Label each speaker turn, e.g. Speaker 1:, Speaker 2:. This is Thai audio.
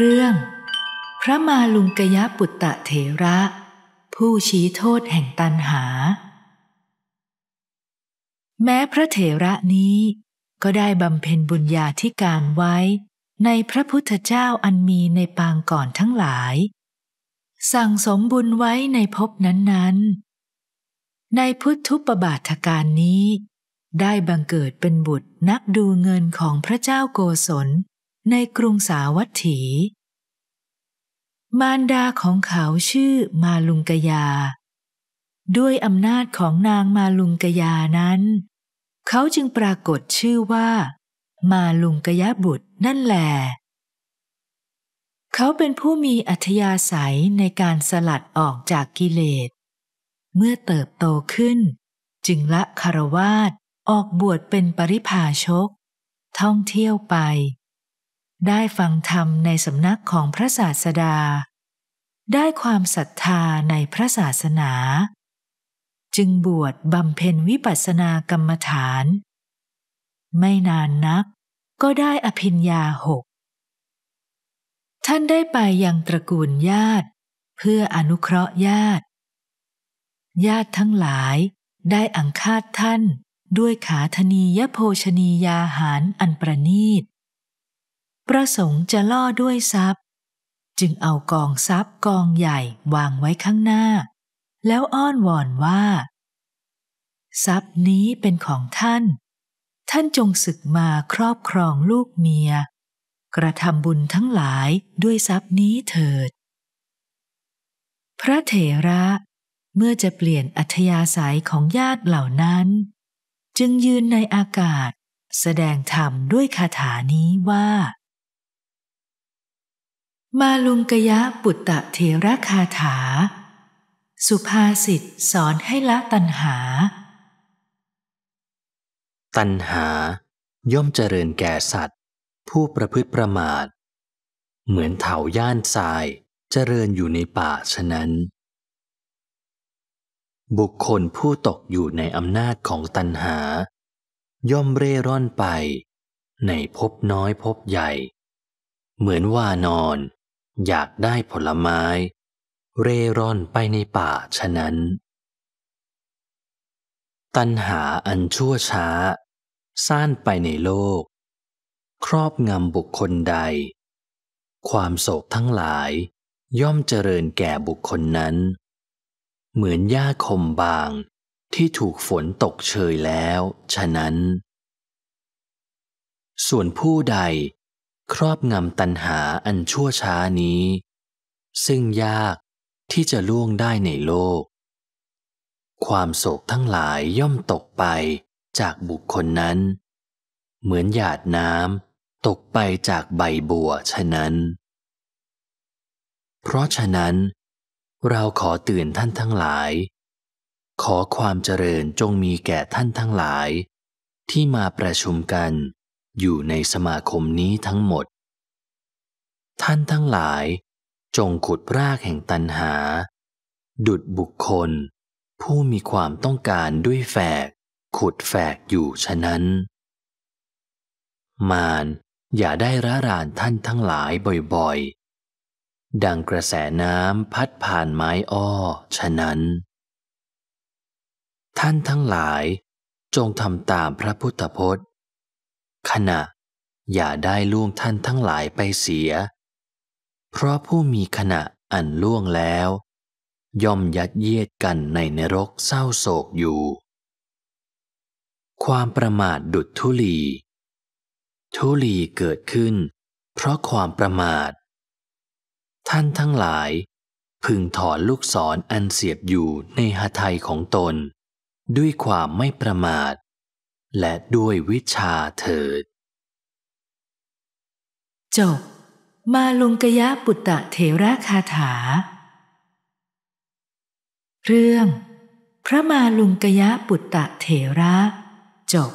Speaker 1: เรื่อง พระมาลุงกยะปุตตะเถระ ผู้ชี้โทษแห่งตันหา แม้พระเถระนี้ก็ได้บำเพ็ญบุญญาธิการไว้ ในพระพุทธเจ้าอันมีในปางก่อนทั้งหลาย สั่งสมบุญไว้ในภพนั้นๆ ในพุทธุปบาทการนี้ ได้บังเกิดเป็นบุตรนักดูเงินของพระเจ้าโกศลในกรุงสาวัตถี มารดาของเขาชื่อมาลุงกยา ด้วยอำนาจของนางมาลุงกยานั้น เขาจึงปรากฏชื่อว่ามาลุงกยะบุตรนั่นแหล เขาเป็นผู้มีอัธยาศัยในการสลัดออกจากกิเลสเมื่อเติบโตขึ้น จึงละคารวาสออกบวชเป็นปริพาชก ท่องเที่ยวไปได้ฟังธรรมในสำนักของพระศาสดา ได้ความศรัทธาในพระศาสนา จึงบวชบำเพ็ญวิปัสสนากรรมฐาน ไม่นานนักก็ได้อภิญญาหก ท่านได้ไปยังตระกูลญาติเพื่ออนุเคราะห์ญาติ ญาติทั้งหลายได้อังคาดท่านด้วยขาธนียโภชนียาหารอันประนีตประสงค์จะล่อด้วยทรัพย์ จึงเอากองทรัพย์กองใหญ่วางไว้ข้างหน้า แล้วอ้อนวอนว่า ทรัพย์นี้เป็นของท่าน ท่านจงศึกมาครอบครองลูกเมีย กระทำบุญทั้งหลายด้วยทรัพย์นี้เถิด พระเถระเมื่อจะเปลี่ยนอัธยาศัยของญาติเหล่านั้น จึงยืนในอากาศ แสดงธรรมด้วยคาถานี้ว่ามาลุงกยะปุตตะเทระคาถา สุภาษิตสอนให้ละตัณหา
Speaker 2: ตัณหาย่อมเจริญแก่สัตว์ ผู้ประพฤติประมาท เหมือนเถาย่านทรายเจริญอยู่ในป่าฉะนั้น บุคคลผู้ตกอยู่ในอำนาจของตัณหา ย่อมเร่ร่อนไป ในพบน้อยพบใหญ่ เหมือนว่านอนอยากได้ผลไม้ เร่ร่อนไปในป่าฉะนั้น ตัณหาอันชั่วช้าซ่านไปในโลก ครอบงำบุคคลใด ความโศกทั้งหลาย ย่อมเจริญแก่บุคคลนั้น เหมือนหญ้าคมบางที่ถูกฝนตกเชยแล้วฉะนั้น ส่วนผู้ใดครอบงำตันหาอันชั่วช้านี้ ซึ่งยากที่จะล่วงได้ในโลก ความโศกทั้งหลายย่อมตกไปจากบุคคลนั้น เหมือนหยาดน้ำตกไปจากใบบัวฉะนั้น เพราะฉะนั้น เราขอเตือนท่านทั้งหลาย ขอความเจริญจงมีแก่ท่านทั้งหลาย ที่มาประชุมกันอยู่ในสมาคมนี้ทั้งหมด ท่านทั้งหลาย จงขุดรากแห่งตันหา ดุดบุคคล ผู้มีความต้องการด้วยแฝก ขุดแฝกอยู่ฉะนั้นมารอย่าได้ระรานท่านทั้งหลายบ่อยๆ ดังกระแสน้ำพัดผ่านไม้อ้อฉะนั้น ท่านทั้งหลาย จงทำตามพระพุทธพจน์ณะอย่าได้ล่วงท่านทั้งหลายไปเสีย เพราะผู้มีขณะอันล่วงแล้ว ย่อมยัดเยียดกันในนรกเศร้าโศกอยู่ ความประมาทดุดทุลี ทุลีเกิดขึ้น เพราะความประมาท ท่านทั้งหลาย พึงถอนลูกศรออันเสียบอยู่ในหทัยของตน ด้วยความไม่ประมาทและด้วยวิชาเถิด
Speaker 1: จบมาลุงกยะปุตตะเถระคาถา เรื่อง พระมาลุงกยะปุตตะเถระจบ